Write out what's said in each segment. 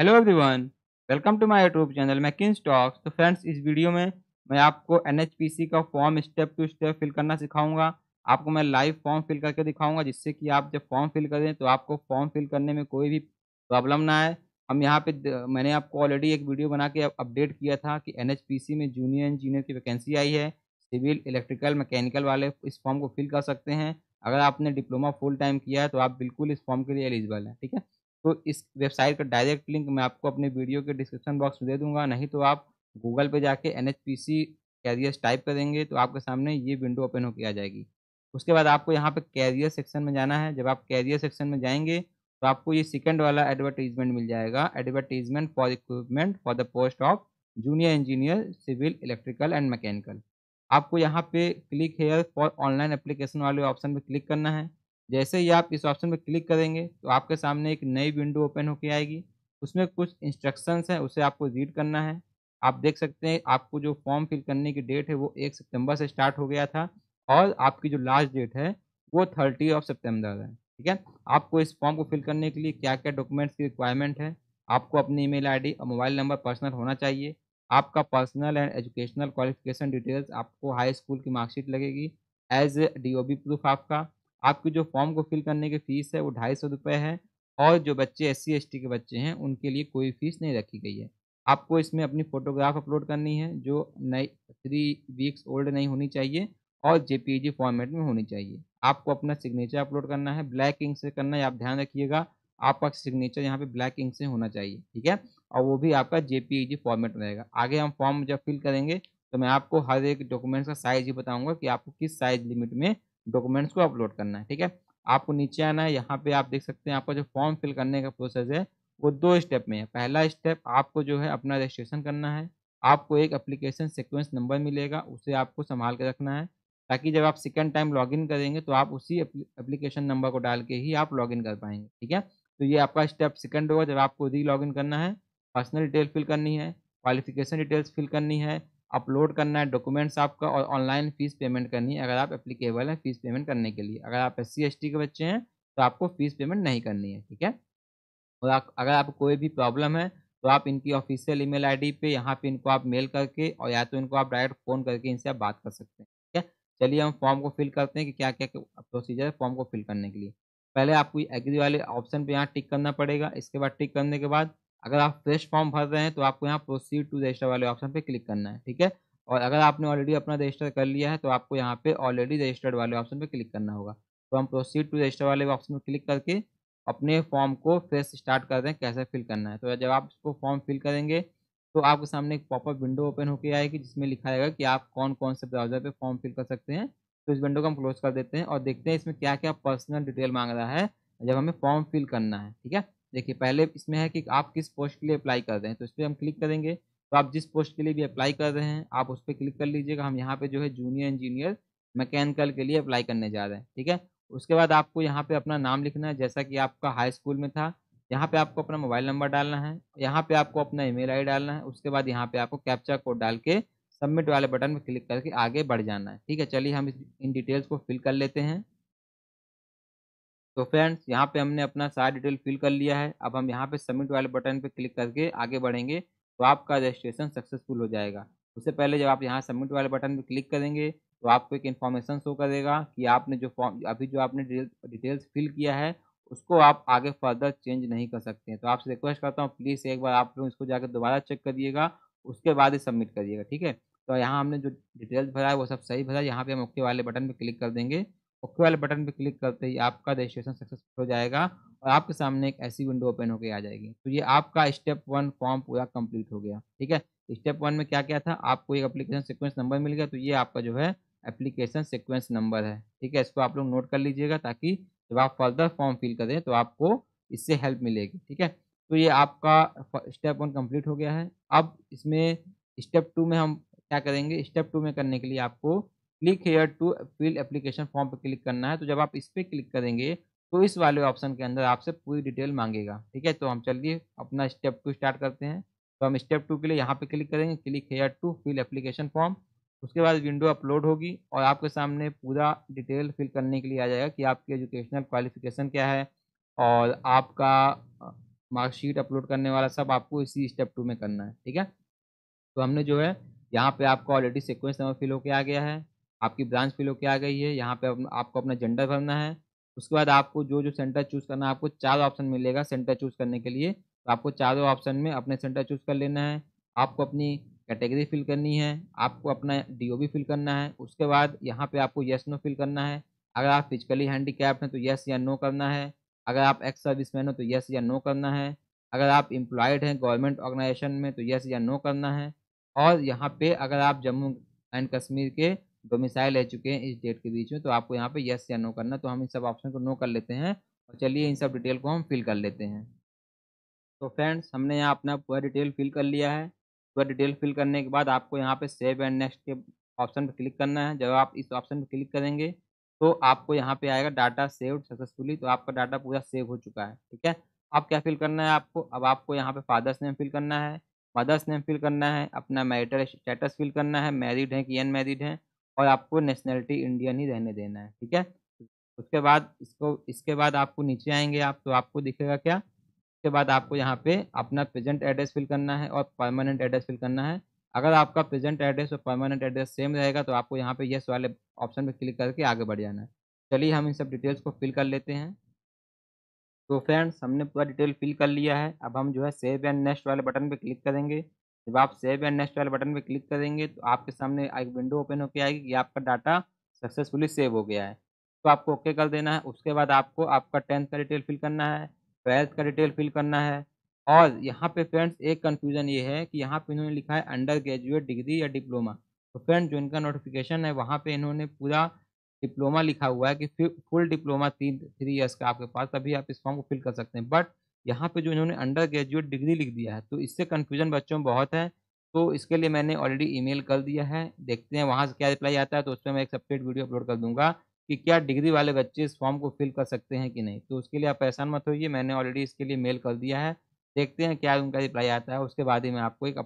hello everyone welcome to my YouTube channel मैं किन stocks तो फ्रेंड्स इस वीडियो में मैं आपको एनएचपीसी का form step to step fill करना सिखाऊंगा आपको मैं लाइव फॉर्म फिल करके दिखाऊंगा जिससे कि आप जब फॉर्म फिल करें तो आपको फॉर्म फिल करने में कोई भी प्रॉब्लम ना आए हम यहाँ पर मैंने आपको ऑलरेडी एक वीडियो बना के अपडेट किया था कि एन में जूनियर इंजीनियर की वैकेंसी आई है सिविल इलेक्ट्रिकल मैकेनिकल वाले इस फॉर्म को फिल कर सकते हैं अगर आपने डिप्लोमा फुल टाइम किया है तो आप बिल्कुल इस फॉर्म के लिए एलिजिबल हैं ठीक है तो इस वेबसाइट का डायरेक्ट लिंक मैं आपको अपने वीडियो के डिस्क्रिप्शन बॉक्स में दे दूंगा नहीं तो आप गूगल पे जाके N H P C careers type करेंगे तो आपके सामने ये विंडो ओपन होकर आ जाएगी उसके बाद आपको यहाँ पे कैरियर सेक्शन में जाना है जब आप कैरियर सेक्शन में जाएंगे तो आपको ये सेकेंड वाला एडवर्टीजमेंट मिल जाएगा advertisement for equipment for the post of junior engineer civil electrical and mechanical आपको यहाँ पे click here for online application वाले ऑप्शन पर क्लिक करना है जैसे ही आप इस ऑप्शन पर क्लिक करेंगे तो आपके सामने एक नई विंडो ओपन होकर आएगी उसमें कुछ इंस्ट्रक्शंस हैं उसे आपको रीड करना है आप देख सकते हैं आपको जो फॉर्म फिल करने की डेट है वो एक सितंबर से स्टार्ट हो गया था और आपकी जो लास्ट डेट है वो थर्टी ऑफ सितंबर है ठीक है आपको इस फॉर्म को फिल करने के लिए क्या क्या डॉक्यूमेंट्स की रिक्वायरमेंट है आपको अपनी ई मेल और मोबाइल नंबर पर्सनल होना चाहिए आपका personal and educational qualification details आपको हाई स्कूल की मार्कशीट लगेगी as D O B proof आपका आपकी जो फॉर्म को फिल करने की फ़ीस है वो ढाई सौ रुपये है और जो बच्चे एस सी के बच्चे हैं उनके लिए कोई फ़ीस नहीं रखी गई है आपको इसमें अपनी फ़ोटोग्राफ अपलोड करनी है जो नई थ्री वीक्स ओल्ड नहीं होनी चाहिए और जे फॉर्मेट में होनी चाहिए आपको अपना सिग्नेचर अपलोड करना है ब्लैक इंक से करना है आप ध्यान रखिएगा आपका सिग्नेचर यहाँ पे ब्लैक इंक से होना चाहिए ठीक है और वो भी आपका जे फॉर्मेट रहेगा आगे हम फॉर्म जब फिल करेंगे तो मैं आपको हर एक डॉक्यूमेंट्स का साइज़ ही बताऊँगा कि आपको किस साइज़ लिमिट में डॉक्यूमेंट्स को अपलोड करना है ठीक है आपको नीचे आना है यहाँ पे आप देख सकते हैं आपका जो फॉर्म फिल करने का प्रोसेस है वो दो स्टेप में है पहला स्टेप आपको जो है अपना रजिस्ट्रेशन करना है आपको एक अप्लीकेशन सिक्वेंस नंबर मिलेगा उसे आपको संभाल के रखना है ताकि जब आप सेकेंड टाइम लॉगिन करेंगे तो आप उसी अप्लीकेशन नंबर को डाल के ही आप लॉगिन कर पाएंगे ठीक है तो ये आपका स्टेप सेकेंड होगा जब आपको री लॉगिन करना है पर्सनल डिटेल फिल करनी है क्वालिफिकेशन डिटेल्स फिल करनी है अपलोड करना है डॉक्यूमेंट्स आपका और ऑनलाइन फीस पेमेंट करनी है अगर आप एप्लीकेबल हैं फीस पेमेंट करने के लिए अगर आप एस सी के बच्चे हैं तो आपको फीस पेमेंट नहीं करनी है ठीक है और आप अगर आप कोई भी प्रॉब्लम है तो आप इनकी ऑफिशियल ईमेल आईडी पे यहाँ पे इनको आप मेल करके और या तो इनको आप डायरेक्ट फ़ोन करके इनसे आप बात कर सकते हैं ठीक है चलिए हम फॉर्म को फिल करते हैं कि क्या क्या प्रोसीजर है फॉर्म को फिल करने के लिए पहले आपको एग्री वाले ऑप्शन पे यहाँ टिक करना पड़ेगा इसके बाद टिक करने के बाद अगर आप फ्रेश फॉर्म भर रहे हैं तो आपको यहाँ प्रोसीड टू रजिस्टर वाले ऑप्शन पे क्लिक करना है ठीक है और अगर आपने ऑलरेडी अपना रजिस्टर कर लिया है तो आपको यहाँ पे ऑलरेडी रजिस्टर्ड वाले ऑप्शन पे क्लिक करना होगा तो हम प्रोसीड टू रजिस्टर वाले ऑप्शन पर क्लिक करके अपने फॉर्म को फ्रेश स्टार्ट कर दें कैसे फिल करना है तो जब आप उसको फॉर्म फिल करेंगे तो आपके सामने एक पॉपअप विंडो ओपन होकर आएगी जिसमें लिखा जाएगा कि आप कौन कौन से ब्राउजर पर फॉर्म फिल कर सकते हैं तो इस विंडो को हम क्लोज कर देते हैं और देखते हैं इसमें क्या क्या पर्सनल डिटेल मांग रहा है जब हमें फॉर्म फिल करना है ठीक है देखिए पहले इसमें है कि आप किस पोस्ट के लिए अप्लाई कर रहे हैं तो इस पर हम क्लिक करेंगे तो आप जिस पोस्ट के लिए भी अप्लाई कर रहे हैं आप उस पर क्लिक कर लीजिएगा हम यहाँ पे जो है जूनियर इंजीनियर मैकेनिकल के लिए अप्लाई करने जा रहे हैं ठीक है उसके बाद आपको यहाँ पे अपना नाम लिखना है जैसा कि आपका हाई स्कूल में था यहाँ पे आपको अपना मोबाइल नंबर डालना है यहाँ पे आपको अपना ईमेल आई डालना है उसके बाद यहाँ पे आपको कैप्चा कोड डाल के सबमिट वाले बटन पर क्लिक करके आगे बढ़ जाना है ठीक है चलिए हम इन डिटेल्स को फिल कर लेते हैं तो फ्रेंड्स यहाँ पे हमने अपना सारा डिटेल फिल कर लिया है अब हम यहाँ पे सबमिट वाले बटन पे क्लिक करके आगे बढ़ेंगे तो आपका रजिस्ट्रेशन सक्सेसफुल हो जाएगा उससे पहले जब आप यहाँ सबमिट वाले बटन पे क्लिक करेंगे तो आपको एक इन्फॉर्मेशन शो करेगा कि आपने जो फॉर्म अभी जो आपने डिटेल्स फिल किया है उसको आप आगे फर्दर चेंज नहीं कर सकते हैं तो आपसे रिक्वेस्ट करता हूँ प्लीज़ एक बार आप लोग इसको जाकर दोबारा चेक करिएगा उसके बाद ही सबमिट करिएगा ठीक है तो यहाँ हमने जो डिटेल्स भरा है वो सब सही भरा है यहाँ पे हम ओके वाले बटन पर क्लिक कर देंगे ओके वाले बटन पर क्लिक करते ही आपका रजिस्ट्रेशन सक्सेसफुल हो जाएगा और आपके सामने एक ऐसी विंडो ओपन होकर आ जाएगी तो ये आपका स्टेप वन फॉर्म पूरा कंप्लीट हो गया ठीक है स्टेप वन में क्या क्या था आपको एक एप्लीकेशन सिक्वेंस नंबर मिल गया तो ये आपका जो है एप्लीकेशन सिक्वेंस नंबर है ठीक है इसको आप लोग नोट कर लीजिएगा ताकि जब आप फर्दर फॉर्म फिल करें तो आपको इससे हेल्प मिलेगी ठीक है तो ये आपका स्टेप वन कंप्लीट हो गया है अब इसमें स्टेप टू में हम क्या करेंगे स्टेप टू में करने के लिए आपको click here to fill application form पर क्लिक करना है तो जब आप इस पर क्लिक करेंगे तो इस वाले ऑप्शन के अंदर आपसे पूरी डिटेल मांगेगा ठीक है तो हम चलिए अपना स्टेप टू स्टार्ट करते हैं तो हम स्टेप टू के लिए यहाँ पे क्लिक करेंगे click here to fill application form उसके बाद विंडो अपलोड होगी और आपके सामने पूरा डिटेल फिल करने के लिए आ जाएगा कि आपकी एजुकेशनल क्वालिफिकेशन क्या है और आपका मार्कशीट अपलोड करने वाला सब आपको इसी स्टेप टू में करना है ठीक है तो हमने जो है यहाँ पे आपका ऑलरेडी सिक्वेंस नंबर फिल होके आ गया है आपकी ब्रांच फिलो लोग के आ गई है यहाँ पे आपको अपना जेंडर भरना है उसके बाद आपको जो जो सेंटर चूज़ करना है आपको चार ऑप्शन मिलेगा सेंटर चूज़ करने के लिए तो आपको चारों ऑप्शन में अपने सेंटर चूज़ कर लेना है आपको अपनी कैटेगरी फिल करनी है आपको अपना डी फिल करना है उसके बाद यहाँ पर आपको येस नो फिल करना है अगर आप फिजिकली हैंडी हैं तो येस या नो करना है अगर आप एक्स सर्विस मैन हो तो येस या नो करना है अगर आप इम्प्लॉयड हैं गवर्नमेंट ऑर्गेनाइजेशन में तो येस या नो करना है और यहाँ पे अगर आप जम्मू एंड कश्मीर के डोमिसाइल तो रह चुके हैं इस डेट के बीच में तो आपको यहाँ पे यस या नो करना तो हम इन सब ऑप्शन को नो कर लेते हैं और चलिए इन सब डिटेल को हम फिल कर लेते हैं तो फ्रेंड्स हमने यहाँ अपना पूरा डिटेल फिल कर लिया है पूरा डिटेल फिल करने के बाद आपको यहाँ पे सेव एंड नेक्स्ट के ऑप्शन पर क्लिक करना है जब आप इस ऑप्शन पर क्लिक करेंगे तो आपको यहाँ पे आएगा डाटा सेव्ड सक्सेसफुली तो आपका डाटा पूरा सेव हो चुका है ठीक है अब क्या फिल करना है आपको अब आपको यहाँ पे फादर्स नेम फिल करना है मदर्स नेम फिल करना है अपना मैरिटल स्टेटस फिल करना है मैरिड है कि अनमेरिड है और आपको नेशनलिटी इंडियन ही रहने देना है ठीक है उसके बाद इसको इसके बाद आपको नीचे आएंगे आप तो आपको दिखेगा क्या उसके बाद आपको यहाँ पे अपना प्रेजेंट एड्रेस फिल करना है और परमानेंट एड्रेस फिल करना है अगर आपका प्रेजेंट एड्रेस और परमानेंट एड्रेस सेम रहेगा तो आपको यहाँ पे येस वाले ऑप्शन पे क्लिक करके आगे बढ़ जाना है चलिए हम इन सब डिटेल्स को फिल कर लेते हैं तो फ्रेंड्स हमने पूरा डिटेल फिल कर लिया है अब हम जो है सेव एंड नेक्स्ट वाले बटन पर क्लिक करेंगे जब आप सेव एंड नेक्स्ट वाले बटन पर क्लिक करेंगे तो आपके सामने एक विंडो ओपन होकर आएगी कि आपका डाटा सक्सेसफुली सेव हो गया है तो आपको ओके कर देना है उसके बाद आपको आपका टेंथ का डिटेल फिल करना है ट्वेल्थ का डिटेल फिल करना है और यहाँ पे फ्रेंड्स एक कन्फ्यूज़न ये है कि यहाँ पे इन्होंने लिखा है अंडर ग्रेजुएट डिग्री या डिप्लोमा तो फ्रेंड्स जो इनका नोटिफिकेशन है वहाँ पे इन्होंने पूरा डिप्लोमा लिखा हुआ है कि फुल डिप्लोमा तीन थ्री ईयर्स का आपके पास तभी आप इस फॉर्म को फिल कर सकते हैं बट यहाँ पे जो इन्होंने अंडर ग्रेजुएट डिग्री लिख दिया है तो इससे कन्फ्यूजन बच्चों में बहुत है तो इसके लिए मैंने ऑलरेडी ईमेल कर दिया है देखते हैं वहाँ से क्या रिप्लाई आता है तो उसमें मैं एक सेपरेट वीडियो अपलोड कर दूंगा कि क्या डिग्री वाले बच्चे इस फॉर्म को फिल कर सकते हैं कि नहीं तो उसके लिए आप परेशान मत होइए मैंने ऑलरेडी इसके लिए मेल कर दिया है देखते हैं क्या उनका रिप्लाई आता है उसके बाद ही मैं आपको एक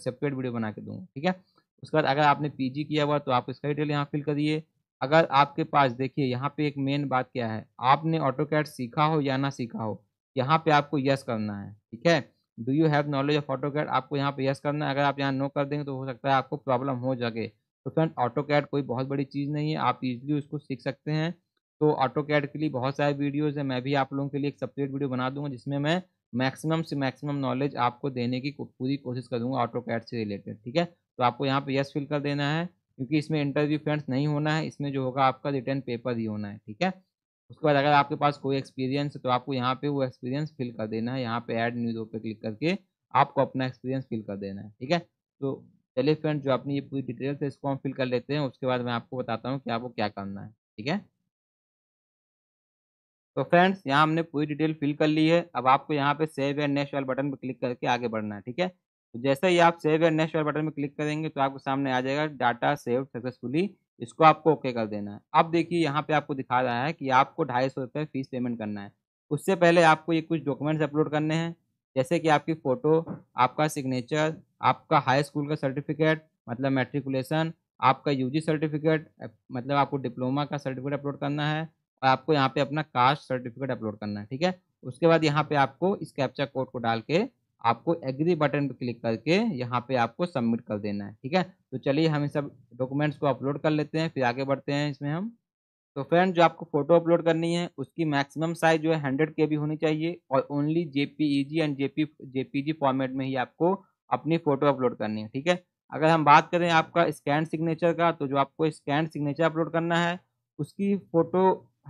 सेपरेट वीडियो बना के दूँगा ठीक है उसके बाद अगर आपने पीजी किया हुआ तो आप इसका डिटेल यहाँ फिल करिए अगर आपके पास देखिए यहाँ पे एक मेन बात क्या है आपने ऑटो कैट सीखा हो या ना सीखा हो यहाँ पे आपको यस करना है ठीक है do you have knowledge of AutoCAD आपको यहाँ पे यस करना है अगर आप यहाँ नो कर देंगे तो हो सकता है आपको प्रॉब्लम हो जाए तो फ्रेंड ऑटो कैड कोई बहुत बड़ी चीज़ नहीं है आप इजिली उसको सीख सकते हैं तो ऑटो कैड के लिए बहुत सारे वीडियोज़ हैं मैं भी आप लोगों के लिए एक सेपरेट वीडियो बना दूंगा जिसमें मैं मैक्सिमम से मैक्सिमम नॉलेज आपको देने की पूरी कोशिश करूँगा ऑटो कैड से रिलेटेड ठीक है तो आपको यहाँ पे यस फिल कर देना है क्योंकि इसमें इंटरव्यू फ्रेंड्स नहीं होना है इसमें जो होगा आपका रिटर्न पेपर ही होना है ठीक है उसके बाद अगर आपके पास कोई एक्सपीरियंस है तो आपको यहाँ पे वो एक्सपीरियंस फिल कर देना है यहाँ पे ऐड न्यूज़ पे क्लिक करके आपको अपना एक्सपीरियंस फिल कर देना है ठीक है तो चलिए फ्रेंड जो अपनी ये पूरी डिटेल है इसको हम फिल कर लेते हैं उसके बाद मैं आपको बताता हूँ कि आपको क्या करना है ठीक है तो फ्रेंड्स यहाँ हमने पूरी डिटेल फिल कर ली है अब आपको यहाँ पे सेव एंड नेक्स्ट वाले बटन पर क्लिक करके आगे बढ़ना है ठीक है तो जैसे ही आप सेव एंड नेक्स्ट वाले बटन पर क्लिक करेंगे तो आपके सामने आ जाएगा डाटा सेव सक्सेसफुली इसको आपको ओके कर देना है अब देखिए यहाँ पे आपको दिखा रहा है कि आपको ढाई सौ रुपये फीस पेमेंट करना है उससे पहले आपको ये कुछ डॉक्यूमेंट्स अपलोड करने हैं जैसे कि आपकी फ़ोटो आपका सिग्नेचर आपका हाई स्कूल का सर्टिफिकेट मतलब मेट्रिकुलेशन आपका यू सर्टिफिकेट मतलब आपको डिप्लोमा का सर्टिफिकेट अपलोड करना है और आपको यहाँ पर अपना कास्ट सर्टिफिकेट अपलोड करना है ठीक है उसके बाद यहाँ पर आपको इस कैप्चा कोड को डाल के आपको एग्री बटन पर क्लिक करके यहाँ पे आपको सबमिट कर देना है ठीक है तो चलिए हम इन सब डॉक्यूमेंट्स को अपलोड कर लेते हैं फिर आगे बढ़ते हैं इसमें हम तो फ्रेंड जो आपको फ़ोटो अपलोड करनी है उसकी मैक्सिमम साइज जो है हंड्रेड के होनी चाहिए और only J and J P format में ही आपको अपनी फ़ोटो अपलोड करनी है ठीक है अगर हम बात करें आपका स्कैन सिग्नेचर का तो जो आपको स्कैन सिग्नेचर अपलोड करना है उसकी photo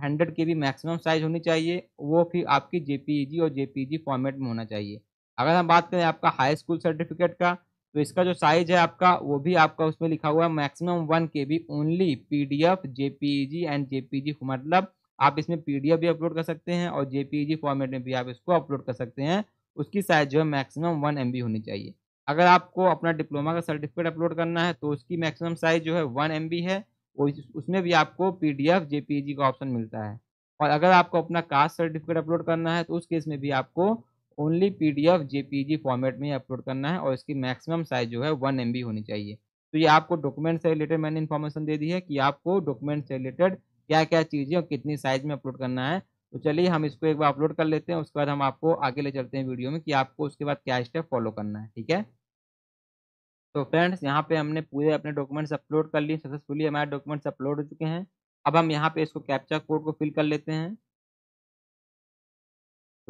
hundred K maximum size होनी चाहिए वो फिर आपकी जे और जे फॉर्मेट में होना चाहिए अगर हम बात करें आपका हाई स्कूल सर्टिफिकेट का तो इसका जो साइज है आपका वो भी आपका उसमें लिखा हुआ है maximum one K B only P D F J P G and J P G मतलब आप इसमें पी डी एफ भी अपलोड कर सकते हैं और जे पी जी फॉर्मेट में भी आप इसको अपलोड कर सकते हैं उसकी साइज जो है मैक्सिमम वन एम बी होनी चाहिए अगर आपको अपना डिप्लोमा का सर्टिफिकेट अपलोड करना है तो उसकी मैक्सिमम साइज जो है वन एम बी है वो उसमें भी आपको P D F J P G का ऑप्शन मिलता है और अगर आपको अपना कास्ट सर्टिफिकेट अपलोड करना है तो उस केस में भी आपको only P D F J P G format में अपलोड करना है और इसकी मैक्सिमम साइज जो है वन एम बी होनी चाहिए तो ये आपको डॉक्यूमेंट से रिलेटेड मैंने इन्फॉर्मेशन दे दी है कि आपको डॉक्यूमेंट से रिलेटेड क्या क्या चीज़ें और कितनी साइज में अपलोड करना है तो चलिए हम इसको एक बार अपलोड कर लेते हैं उसके बाद हम आपको आगे ले चलते हैं वीडियो में कि आपको उसके बाद क्या स्टेप फॉलो करना है ठीक है तो फ्रेंड्स यहाँ पे हमने पूरे अपने डॉक्यूमेंट्स अपलोड कर लिए सक्सेसफुली हमारे डॉक्यूमेंट्स अपलोड हो चुके हैं अब हम यहाँ पे इसको कैप्चा कोड को फिल कर लेते हैं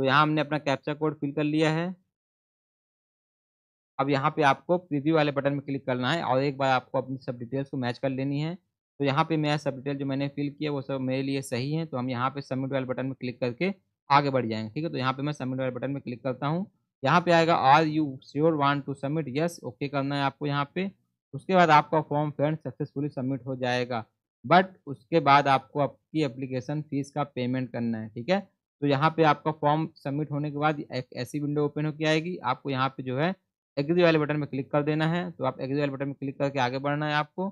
तो यहाँ हमने अपना कैप्चा कोड फिल कर लिया है अब यहाँ पे आपको प्रीव्यू वाले बटन में क्लिक करना है और एक बार आपको अपनी सब डिटेल्स को मैच कर लेनी है तो यहाँ पे मेरा सब डिटेल जो मैंने फिल किया वो सब मेरे लिए सही है तो हम यहाँ पे सबमिट वाले बटन में क्लिक करके आगे बढ़ जाएंगे ठीक है तो यहाँ पे मैं सबमिट वाले बटन में क्लिक करता हूँ यहाँ पे आएगा are you sure want to submit yes okay करना है आपको यहाँ पे उसके बाद आपका फॉर्म फ्रेंड सक्सेसफुली सबमिट हो जाएगा बट उसके बाद आपको आपकी एप्लीकेशन फ़ीस का पेमेंट करना है ठीक है तो यहाँ पे आपका फॉर्म सबमिट होने के बाद एक ऐसी विंडो ओपन होकर आएगी आपको यहाँ पे जो है एग्री वाले बटन में क्लिक कर देना है तो आप एग्री वाले बटन में क्लिक करके आगे बढ़ना है आपको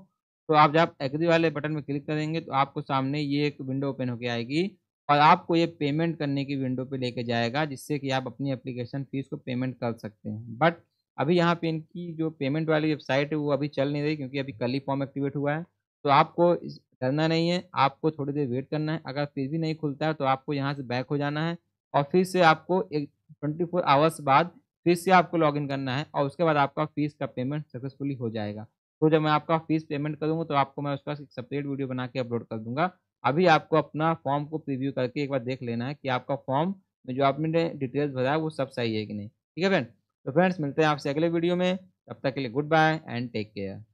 तो आप जब एग्री वाले बटन में क्लिक करेंगे तो आपको सामने ये एक विंडो ओपन होकर आएगी और आपको ये पेमेंट करने की विंडो पर लेके जाएगा जिससे कि आप अपनी अप्लीकेशन फ़ीस को पेमेंट कर सकते हैं बट अभी यहाँ पे इनकी जो पेमेंट वाली वेबसाइट है वो अभी चल नहीं रही क्योंकि अभी कल ही फॉर्म एक्टिवेट हुआ है तो आपको डरना नहीं है आपको थोड़ी देर वेट करना है अगर फिर भी नहीं खुलता है तो आपको यहाँ से बैक हो जाना है और फिर से आपको एक ट्वेंटी फोर आवर्स बाद फिर से आपको लॉगिन करना है और उसके बाद आपका फीस का पेमेंट सक्सेसफुली हो जाएगा तो जब मैं आपका फीस पेमेंट करूँगा तो आपको मैं उसका एक सेपरेट वीडियो बना के अपलोड कर दूँगा अभी आपको अपना फॉर्म को प्रिव्यू करके एक बार देख लेना है कि आपका फॉर्म में जो आपने डिटेल्स भरा है वो सब सही है कि नहीं ठीक है फ्रेंड तो फ्रेंड्स मिलते हैं आपसे अगले वीडियो में तब तक के लिए good bye and take care